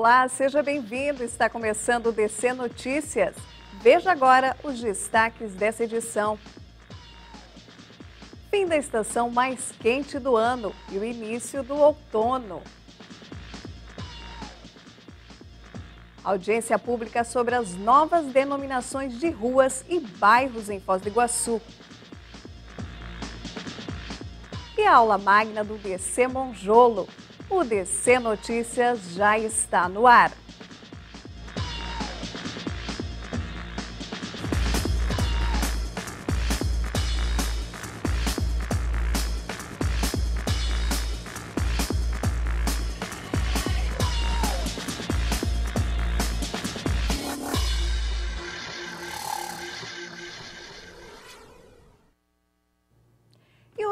Olá, seja bem-vindo. Está começando o DC Notícias. Veja agora os destaques dessa edição. Fim da estação mais quente do ano e o início do outono. Audiência pública sobre as novas denominações de ruas e bairros em Foz do Iguaçu. E a aula magna do DC Monjolo, o DC Notícias já está no ar.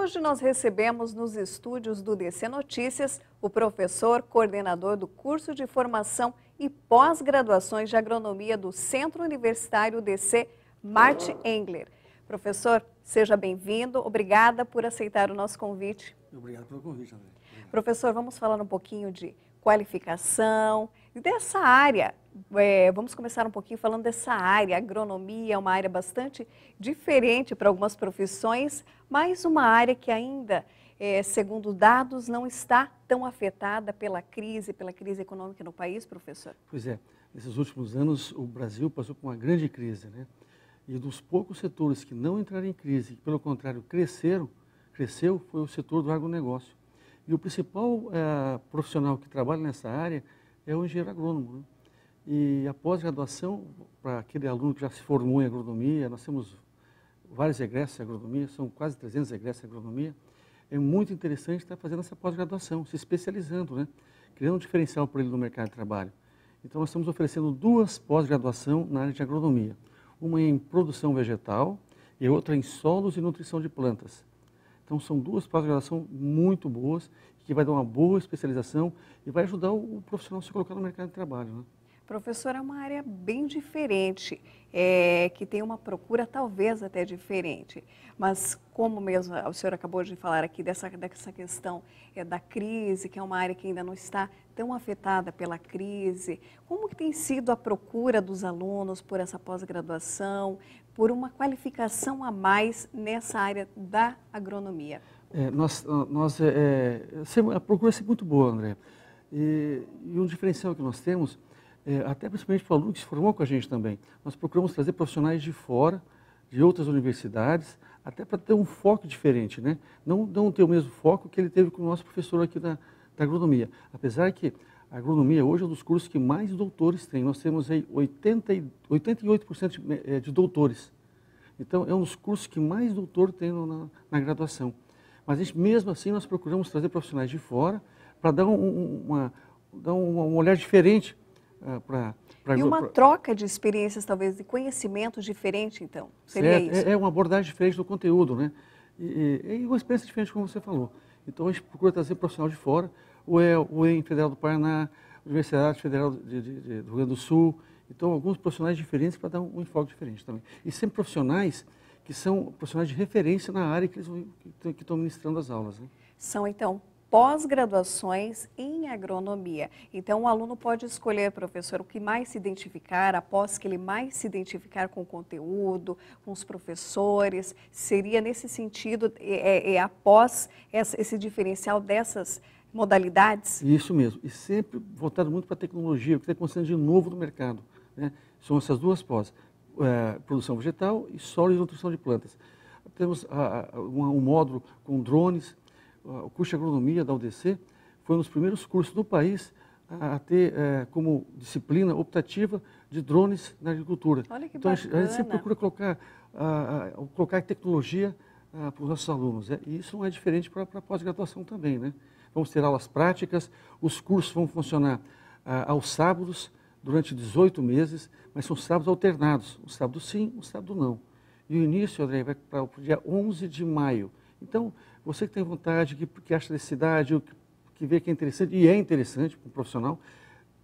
Hoje nós recebemos nos estúdios do DC Notícias o professor coordenador do curso de formação e pós-graduações de agronomia do Centro Universitário DC, Marte Engler. Professor, seja bem-vindo. Obrigada por aceitar o nosso convite. Obrigado pelo convite, André. Professor, vamos falar um pouquinho de qualificação, dessa área, é, vamos começar um pouquinho falando dessa área. A agronomia é uma área bastante diferente para algumas profissões, mas uma área que ainda, é, segundo dados, não está tão afetada pela crise, pela crise econômica no país, professor? Pois é. Nesses últimos anos, o Brasil passou por uma grande crise, né? E dos poucos setores que não entraram em crise, que pelo contrário cresceram, cresceu, foi o setor do agronegócio. E o principal é, profissional que trabalha nessa área é o engenheiro agrônomo. Né? E a pós-graduação, para aquele aluno que já se formou em agronomia, nós temos vários egressos em agronomia, são quase 300 egressos em agronomia, é muito interessante estar fazendo essa pós-graduação, se especializando, né? criando um diferencial para ele no mercado de trabalho. Então, nós estamos oferecendo duas pós-graduação na área de agronomia. Uma é em produção vegetal e outra em solos e nutrição de plantas. Então, são duas pós-graduação muito boas que vai dar uma boa especialização e vai ajudar o profissional a se colocar no mercado de trabalho. Né? Professor, é uma área bem diferente, é, que tem uma procura talvez até diferente. Mas como mesmo o senhor acabou de falar aqui dessa, dessa questão é, da crise, que é uma área que ainda não está tão afetada pela crise, como que tem sido a procura dos alunos por essa pós-graduação, por uma qualificação a mais nessa área da agronomia? É, nós, nós é, é a procura é sempre muito boa, André. E, e um diferencial que nós temos, é, até principalmente para o aluno que se formou com a gente também, nós procuramos trazer profissionais de fora, de outras universidades, até para ter um foco diferente, né? Não, não ter o mesmo foco que ele teve com o nosso professor aqui da, da agronomia. Apesar que a agronomia hoje é um dos cursos que mais doutores tem. Nós temos aí 80, 88% de, é, de, doutores. Então, é um dos cursos que mais doutor tem na, na graduação. Mas gente, mesmo assim nós procuramos trazer profissionais de fora para dar, um, uma, dar um, um olhar diferente uh, ah, para e uma pra... troca de experiências, talvez, de conhecimentos diferente, então? Seria certo. isso? É, é uma abordagem diferente do conteúdo, né? E, e, uma experiência diferente, como você falou. Então, a gente procura trazer profissional de fora, o é o EM Federal do Paraná, Universidade Federal de, de, de, do Rio Grande do Sul. Então, alguns profissionais diferentes para dar um, um enfoque diferente também. E sempre profissionais que são profissionais de referência na área que, eles, que estão ministrando as aulas. Né? São, então, pós-graduações em agronomia. Então, o aluno pode escolher, professor, o que mais se identificar, após que ele mais se identificar com o conteúdo, com os professores. Seria nesse sentido, é, é, é após essa, esse diferencial dessas modalidades? Isso mesmo. E sempre voltado muito para a tecnologia, o que está acontecendo de novo no mercado. Né? São essas duas pós é, produção vegetal e solo e nutrição de plantas. Temos ah, ah, um, um, módulo com drones, ah, o curso de agronomia da UDC foi um dos primeiros cursos do país a, ter é, como disciplina optativa de drones na agricultura. Olha que então, bacana. a gente sempre procura colocar, colocar tecnologia para os nossos alunos. Né? e isso não é diferente para a pós-graduação também. Né? Vamos ter aulas práticas, os cursos vão funcionar aos sábados, durante 18 meses, mas são sábados alternados, um sábado sim, um sábado não. E o início, André, vai para o dia 11 de maio. Então, você que tem vontade, que, que acha necessidade, que, que vê que é interessante, e é interessante para um profissional,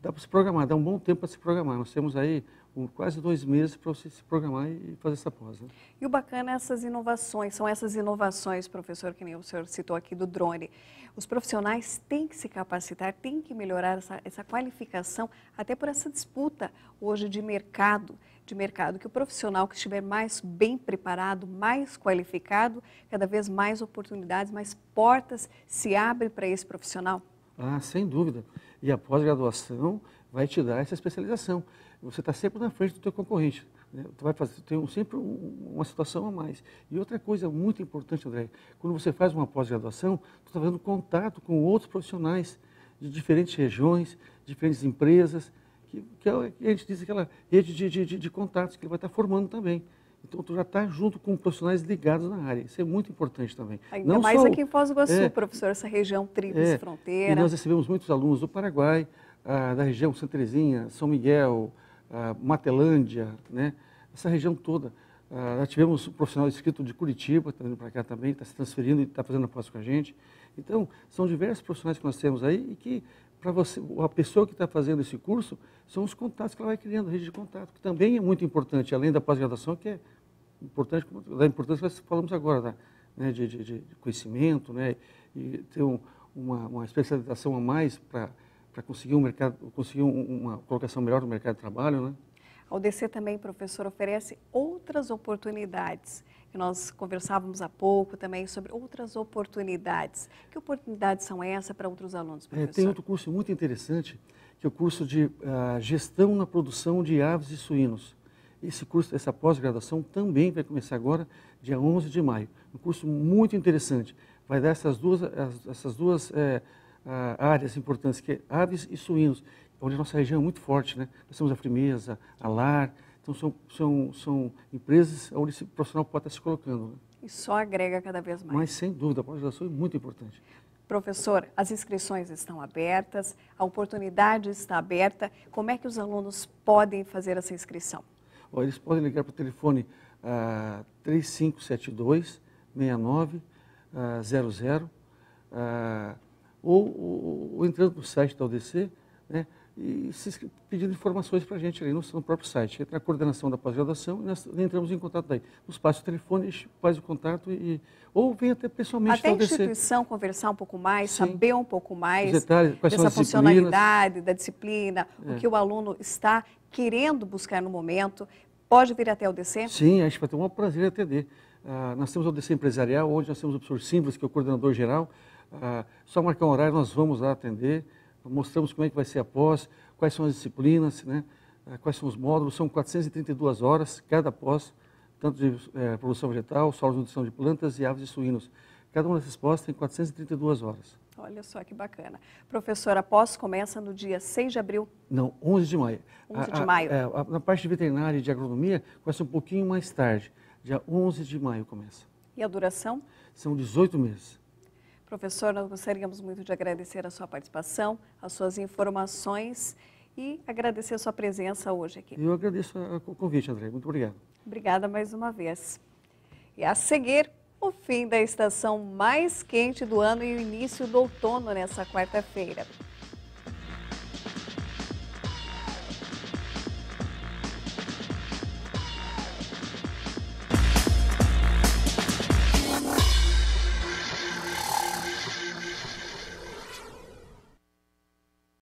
dá para se programar, dá um bom tempo para se programar. Nós temos aí um, quase dois meses para você se programar e fazer essa pós. Né? E o bacana é essas inovações, são essas inovações, professor, que nem o senhor citou aqui do drone. Os profissionais têm que se capacitar, têm que melhorar essa, essa qualificação, até por essa disputa hoje de mercado, de mercado, que o profissional que estiver mais bem preparado, mais qualificado, cada vez mais oportunidades, mais portas se abrem para esse profissional? Ah, sem dúvida. E a pós-graduação vai te dar essa especialização. Você está sempre na frente do teu concorrente. Né? Tu vai fazer, tem sempre uma situação a mais. E outra coisa muito importante, André, quando você faz uma pós-graduação, tu está fazendo contato com outros profissionais de diferentes regiões, diferentes empresas, que, é que a gente diz aquela rede de, de, de, de contatos que ele vai estar tá formando também. Então, tu já está junto com profissionais ligados na área. Isso é muito importante também. Ainda Não mais só... aqui em Foz do Iguaçu, é, professor, essa região tríplice é, fronteira. E nós recebemos muitos alunos do Paraguai, ah, da região Santrezinha, São Miguel, ah, Matelândia, né? essa região toda. Ah, nós tivemos um profissional escrito de Curitiba, está vindo para cá também, está se transferindo e está fazendo a com a gente. Então, são diversos profissionais que nós temos aí e que para você, a pessoa que está fazendo esse curso, são os contatos que ela vai criando, a rede de contato, que também é muito importante, além da pós-graduação, que é importante, da importância que nós falamos agora, da, tá? né, de, de, de, conhecimento, né, e ter um, uma, uma especialização a mais para para conseguir um mercado, conseguir uma colocação melhor no mercado de trabalho, né? A UDC também, professor, oferece outras oportunidades que nós conversávamos há pouco também sobre outras oportunidades. Que oportunidades são essas para outros alunos, professor? É, tem outro curso muito interessante, que é o curso de uh, Gestão na Produção de Aves e Suínos. Esse curso, essa pós-graduação também vai começar agora, dia 11 de maio. Um curso muito interessante. Vai dar essas duas, essas duas é, áreas importantes, que é aves e suínos, onde a nossa região é muito forte, né? Nós temos a Frimeza, a Lar, então, são, são, são empresas onde esse profissional pode estar se colocando. Né? E só agrega cada vez mais. Mas, sem dúvida, a pós-graduação é muito importante. Professor, as inscrições estão abertas, a oportunidade está aberta. Como é que os alunos podem fazer essa inscrição? eles podem ligar para o telefone ah, 3572 6900 ah, ah, ou, ou, ou entrando no site da UDC, né, e se, pedindo informações para a gente ali no, no, próprio site. Entra a coordenação da pós-graduação e nós entramos em contato daí. Nos passa o telefone, faz o contato e ou vem até pessoalmente. Até a instituição DC. conversar um pouco mais, Sim. saber um pouco mais detalhes, dessa funcionalidade, da disciplina, é. o que o aluno está querendo buscar no momento. Pode vir até o DC? Sim, a gente vai ter um prazer em atender. Ah, nós temos o DC empresarial, hoje nós temos o professor Simples, que é o coordenador geral. Ah, só marcar um horário, nós vamos lá atender mostramos como é que vai ser a pós, quais são as disciplinas, né? Ah, quais são os módulos, são 432 horas cada pós, tanto de é, produção vegetal, solo de nutrição de plantas e aves e suínos. Cada uma dessas pós tem 432 horas. Olha só que bacana. Professora, a pós começa no dia 6 de abril? Não, 11 de maio. 11 ah, de a, ah, maio. É, a, na parte de veterinária e de agronomia, começa um pouquinho mais tarde. Dia 11 de maio começa. E a duração? São 18 meses. Professor, nós gostaríamos muito de agradecer a sua participação, as suas informações e agradecer a sua presença hoje aqui. Eu agradeço eh, o convite, André. Muito obrigado. Obrigada mais uma vez. E a seguir, o fim da estação mais quente do ano e o início do outono nessa quarta-feira.